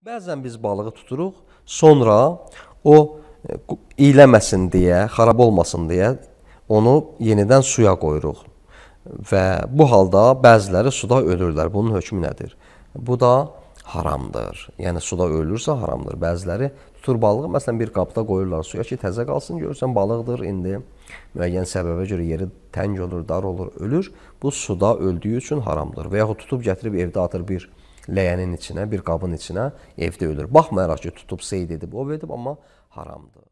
Bəzən biz balığı tuturuq, sonra o e, iyləməsin deyə, xarab olmasın deyə onu yenidən suya qoyuruq. Və bu halda bəziləri suda ölürlər. Bunun hökmü nədir? Bu da haramdır. Yəni suda ölürsə haramdır. Bəziləri tutur balığı, məsələn bir qabda qoyurlar suya ki, təzə qalsın, görürsən balıqdır indi. Müəyyən səbəbə görə yeri təng olur, dar olur, ölür. Bu suda öldüyü üçün haramdır. Və yaxud tutub gətirib evdə atır bir ləyənin içinə, bir qabın içinə evdə ölür. Baxmayaraq ki, tutub seyid edib, ov edib, amma haramdır.